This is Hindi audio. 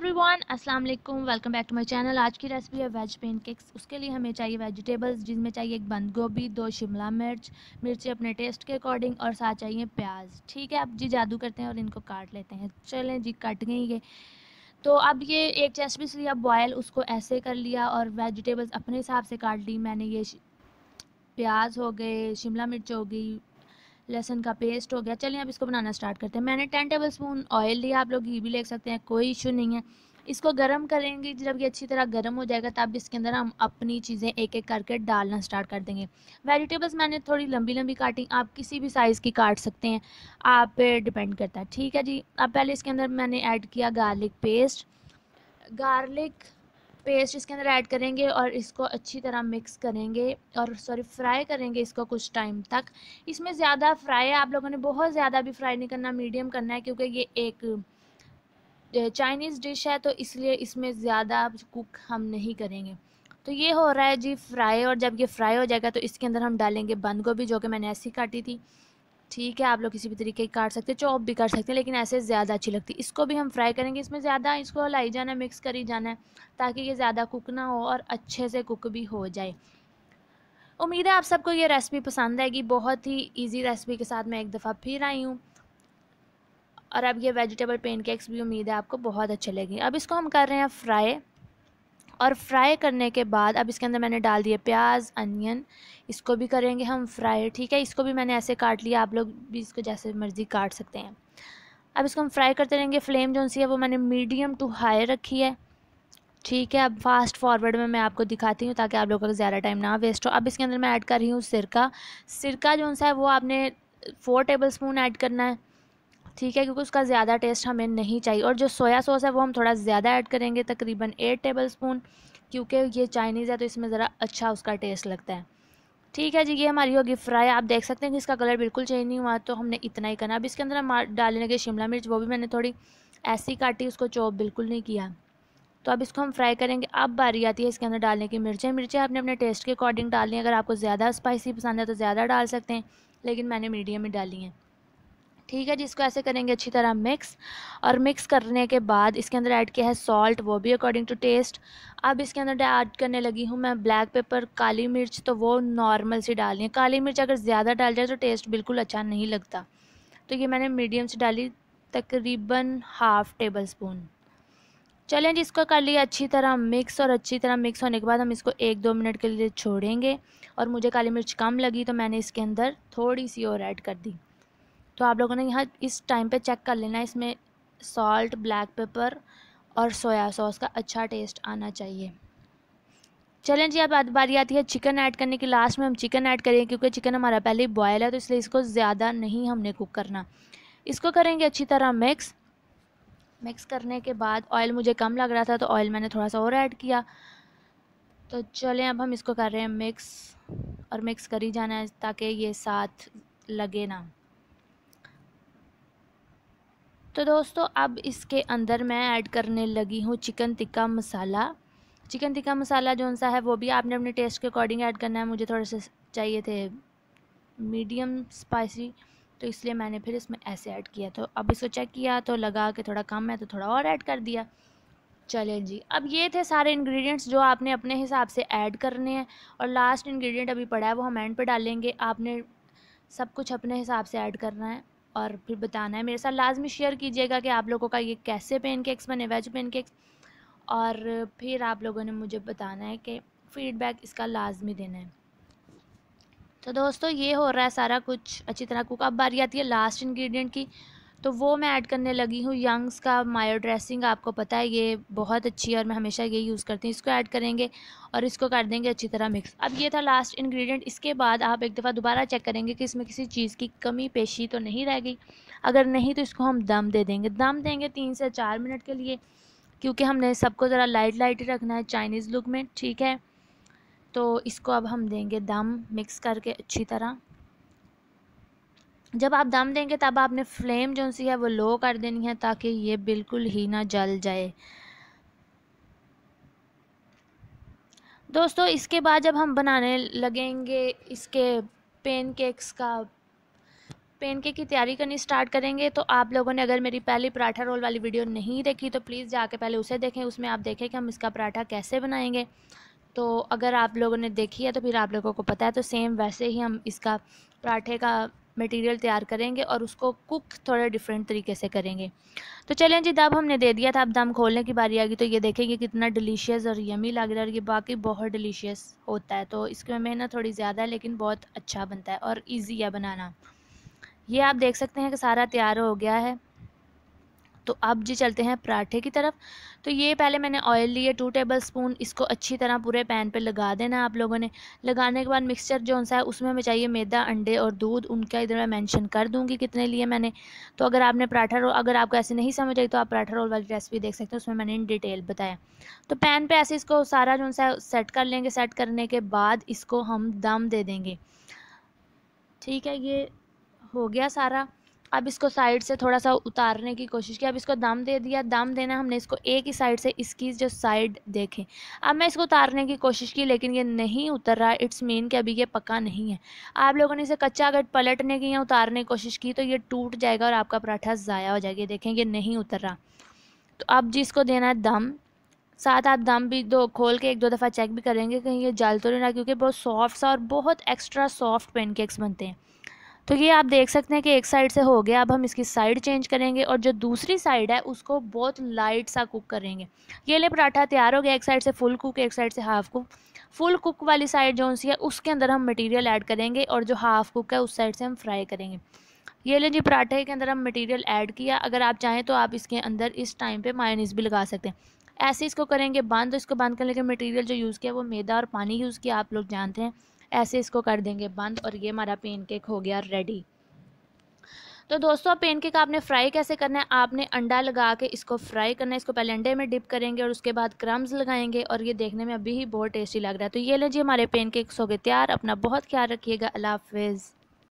एवरीवन अस्सलाम वालेकुम welcome back to my channel आज की रेसिपी है वेज पेन केक्स उसके लिए हमें चाहिए वेजिटेबल्स जिसमें चाहिए एक बंद गोभी दो शिमला मिर्च मिर्ची अपने टेस्ट के अकॉर्डिंग और साथ चाहिए प्याज ठीक है अब जी जादू करते हैं और इनको काट लेते हैं चलें जी कट गई ये तो अब ये एक चेस्ट पीस लिया बॉयल उसको ऐसे कर लिया और वेजिटेबल्स अपने हिसाब से काट ली मैंने ये प्याज हो गए शिमला मिर्च हो गई लहसन का पेस्ट हो गया चलिए आप इसको बनाना स्टार्ट करते हैं मैंने टेन टेबल स्पून ऑयल लिया आप लोग घी भी ले सकते हैं कोई इशू नहीं है इसको गर्म करेंगे जब ये अच्छी तरह गर्म हो जाएगा तब इसके अंदर हम अपनी चीज़ें एक एक करके डालना स्टार्ट कर देंगे वेजिटेबल्स मैंने थोड़ी लंबी लंबी काटी आप किसी भी साइज़ की काट सकते हैं आप पे डिपेंड करता है ठीक है जी अब पहले इसके अंदर मैंने ऐड किया गार्लिक पेस्ट गार्लिक पेस्ट इसके अंदर ऐड करेंगे और इसको अच्छी तरह मिक्स करेंगे और सॉरी फ्राई करेंगे इसको कुछ टाइम तक इसमें ज़्यादा फ्राई आप लोगों ने बहुत ज़्यादा भी फ्राई नहीं करना मीडियम करना है क्योंकि ये एक चाइनीज़ डिश है तो इसलिए इसमें ज़्यादा कुक हम नहीं करेंगे तो ये हो रहा है जी फ्राई और जब ये फ्राई हो जाएगा तो इसके अंदर हम डालेंगे बंद गोभी जो कि मैंने ऐसी काटी थी ठीक है आप लोग किसी भी तरीके की काट सकते हैं चॉप भी काट सकते हैं लेकिन ऐसे ज़्यादा अच्छी लगती है इसको भी हम फ्राई करेंगे इसमें ज़्यादा इसको हलाई जाना मिक्स करी जाना है ताकि ये ज़्यादा कुक ना हो और अच्छे से कुक भी हो जाए उम्मीद है आप सबको ये रेसिपी पसंद आएगी बहुत ही ईजी रेसिपी के साथ मैं एक दफ़ा फिर आई हूँ और अब ये वेजिटेबल पेनकेक्स भी उम्मीद है आपको बहुत अच्छे लगेंगे अब इसको हम कर रहे हैं फ्राई और फ्राई करने के बाद अब इसके अंदर मैंने डाल दिए प्याज अनियन इसको भी करेंगे हम फ्राई ठीक है इसको भी मैंने ऐसे काट लिया आप लोग भी इसको जैसे मर्ज़ी काट सकते हैं अब इसको हम फ्राई करते रहेंगे फ्लेम जो सी है वो मैंने मीडियम टू हाई रखी है ठीक है अब फास्ट फॉरवर्ड में मैं आपको दिखाती हूँ ताकि आप लोगों का ज़्यादा टाइम ना वेस्ट हो अब इसके अंदर मैं ऐड कर रही हूँ सिरका सिरका जो सा है वो आपने फ़ोर टेबल स्पून ऐड करना है ठीक है क्योंकि उसका ज़्यादा टेस्ट हमें नहीं चाहिए और जो सोया सॉस है वो हम थोड़ा ज़्यादा ऐड करेंगे तकरीबन एट टेबल स्पून क्योंकि ये चाइनीज़ है तो इसमें ज़रा अच्छा उसका टेस्ट लगता है ठीक है जी ये हमारी होगी फ्राई आप देख सकते हैं कि इसका कलर बिल्कुल चेंज नहीं हुआ तो हमने इतना ही करना अब इसके अंदर हम के शिमला मिर्च वो भी मैंने थोड़ी ऐसी काटी उसको चॉप बिल्कुल नहीं किया तो अब इसको हम फ्राई करेंगे अब बारी आती है इसके अंदर डालने की मिर्चें मिर्चें आपने अपने टेस्ट के अकॉर्डिंग डालनी अगर आपको ज़्यादा स्पाइसी पसंद है तो ज़्यादा डाल सकते हैं लेकिन मैंने मीडियम में डाली हैं ठीक है जिसको ऐसे करेंगे अच्छी तरह मिक्स और मिक्स करने के बाद इसके अंदर ऐड किया है सॉल्ट वो भी अकॉर्डिंग टू टेस्ट अब इसके अंदर ऐड करने लगी हूँ मैं ब्लैक पेपर काली मिर्च तो वो नॉर्मल सी डाली है काली मिर्च अगर ज़्यादा डाल जाए तो टेस्ट बिल्कुल अच्छा नहीं लगता तो ये मैंने मीडियम से डाली तकरीबन हाफ़ टेबल स्पून चलें जी इसको कर लिया अच्छी तरह मिक्स और अच्छी तरह मिक्स होने के बाद हम इसको एक दो मिनट के लिए छोड़ेंगे और मुझे काली मिर्च कम लगी तो मैंने इसके अंदर थोड़ी सी और ऐड कर दी तो आप लोगों ने यहाँ इस टाइम पे चेक कर लेना इसमें सॉल्ट ब्लैक पेपर और सोया सॉस का अच्छा टेस्ट आना चाहिए चलें जी अब बारी आती है चिकन ऐड करने की लास्ट में हम चिकन ऐड करेंगे क्योंकि चिकन हमारा पहले ही बॉयल है तो इसलिए इसको ज़्यादा नहीं हमने कुक करना इसको करेंगे अच्छी तरह मिक्स मिक्स करने के बाद ऑयल मुझे कम लग रहा था तो ऑयल मैंने थोड़ा सा और ऐड किया तो चलें अब हम इसको कर रहे हैं मिक्स और मिक्स कर ही जाना है ताकि ये साथ लगे ना तो दोस्तों अब इसके अंदर मैं ऐड करने लगी हूँ चिकन टिक्का मसाला चिकन टिक्का मसाला जो सा है वो भी आपने अपने टेस्ट के अकॉर्डिंग ऐड करना है मुझे थोड़े से चाहिए थे मीडियम स्पाइसी तो इसलिए मैंने फिर इसमें ऐसे ऐड किया तो अब इसको चेक किया तो लगा कि थोड़ा कम है तो थोड़ा और ऐड कर दिया चलें जी अब ये थे सारे इंग्रेडिएंट्स जो आपने अपने हिसाब से ऐड करने हैं और लास्ट इंग्रेडिएंट अभी पड़ा है वो हम एंड पे डालेंगे आपने सब कुछ अपने हिसाब से ऐड करना है और फिर बताना है मेरे साथ लाजमी शेयर कीजिएगा कि आप लोगों का ये कैसे पेन केक्स बने वेज पेन केक्स और फिर आप लोगों ने मुझे बताना है कि फ़ीडबैक इसका लाजमी देना है तो दोस्तों ये हो रहा है सारा कुछ अच्छी तरह कुक अब बारी आती है लास्ट इंग्रेडिएंट की तो वो मैं ऐड करने लगी हूँ यंग्स का मायो ड्रेसिंग आपको पता है ये बहुत अच्छी है और मैं हमेशा ये यूज़ करती हूँ इसको ऐड करेंगे और इसको कर देंगे अच्छी तरह मिक्स अब ये था लास्ट इंग्रेडिएंट इसके बाद आप एक दफ़ा दोबारा चेक करेंगे कि इसमें किसी चीज़ की कमी पेशी तो नहीं रह गई अगर नहीं तो इसको हम दम दे देंगे दम देंगे तीन से चार मिनट के लिए क्योंकि हमने सबको ज़रा लाइट लाइट रखना है चाइनीज़ लुक में ठीक है तो इसको अब हम देंगे दम मिक्स करके अच्छी तरह जब आप दम देंगे तब आपने फ्लेम जो सी है वो लो कर देनी है ताकि ये बिल्कुल ही ना जल जाए दोस्तों इसके बाद जब हम बनाने लगेंगे इसके पेन केक्स का पेन केक की तैयारी करनी स्टार्ट करेंगे तो आप लोगों ने अगर मेरी पहली पराठा रोल वाली वीडियो नहीं देखी तो प्लीज़ जाके पहले उसे देखें उसमें आप देखें कि हम इसका पराठा कैसे बनाएंगे तो अगर आप लोगों ने देखी है तो फिर आप लोगों को पता है तो सेम वैसे ही हम इसका पराठे का मटेरियल तैयार करेंगे और उसको कुक थोड़े डिफरेंट तरीके से करेंगे तो चलें जी दब हमने दे दिया था अब दम खोलने की बारी आ गई तो ये देखेंगे कितना डिलीशियस और यमी लग रहा है और ये बाकी बहुत डिलीशियस होता है तो इसकी मेहनत थोड़ी ज़्यादा है लेकिन बहुत अच्छा बनता है और ईजी है बनाना ये आप देख सकते हैं कि सारा तैयार हो गया है तो अब जी चलते हैं पराठे की तरफ तो ये पहले मैंने ऑयल लिए टू टेबल स्पून इसको अच्छी तरह पूरे पैन पे लगा देना आप लोगों ने लगाने के बाद मिक्सचर जो सा है उसमें हमें चाहिए मैदा अंडे और दूध उनका इधर मैं मेंशन कर दूंगी कितने लिए मैंने तो अगर आपने पराठा रोल अगर आपको ऐसे नहीं समझ आई तो आप पराठा रोल वाली रेसिपी देख सकते हैं उसमें मैंने इन डिटेल बताया तो पैन पर ऐसे इसको सारा जो सा सेट कर लेंगे सेट करने के बाद इसको हम दम दे देंगे ठीक है ये हो गया सारा अब इसको साइड से थोड़ा सा उतारने की कोशिश की अब इसको दम दे दिया दम देना हमने इसको एक ही साइड से इसकी जो साइड देखें अब मैं इसको उतारने की कोशिश की लेकिन ये नहीं उतर रहा इट्स मीन कि अभी ये पका नहीं है आप लोगों ने इसे कच्चा अगर पलटने की या उतारने की कोशिश की तो ये टूट जाएगा और आपका पराठा ज़ाया हो जाएगा देखें ये नहीं उतर रहा तो अब जिसको देना है दम साथ आप दम भी दो खोल के एक दो दफ़ा चेक भी करेंगे कहीं ये जल तो नहीं रहा क्योंकि बहुत सॉफ्ट सा और बहुत एक्स्ट्रा सॉफ्ट पेनकेक्स बनते हैं तो ये आप देख सकते हैं कि एक साइड से हो गया अब हम इसकी साइड चेंज करेंगे और जो दूसरी साइड है उसको बहुत लाइट सा कुक करेंगे ये ले पराठा तैयार हो गया एक साइड से फुल कुक एक साइड से हाफ़ कुक फुल कुक वाली साइड जो सी है उसके अंदर हम मटेरियल ऐड करेंगे और जो हाफ़ कुक है उस साइड से हम फ्राई करेंगे ये ले जी पराठे के अंदर हम मटीरियल ऐड किया अगर आप चाहें तो आप इसके अंदर इस टाइम पर मायनिस भी लगा सकते हैं ऐसे इसको करेंगे बंद तो इसको बंद करने के मटेरियल जो यूज़ किया वो मैदा और पानी यूज़ किया आप लोग जानते हैं ऐसे इसको कर देंगे बंद और ये हमारा पेन केक हो गया रेडी तो दोस्तों पेन केक आपने फ्राई कैसे करना है आपने अंडा लगा के इसको फ्राई करना है इसको पहले अंडे में डिप करेंगे और उसके बाद क्रम्स लगाएंगे और ये देखने में अभी ही बहुत टेस्टी लग रहा है तो ये लीजिए जी हमारे पेन केक्स हो गए तैयार अपना बहुत ख्याल रखिएगा अल्लाह हाफिज़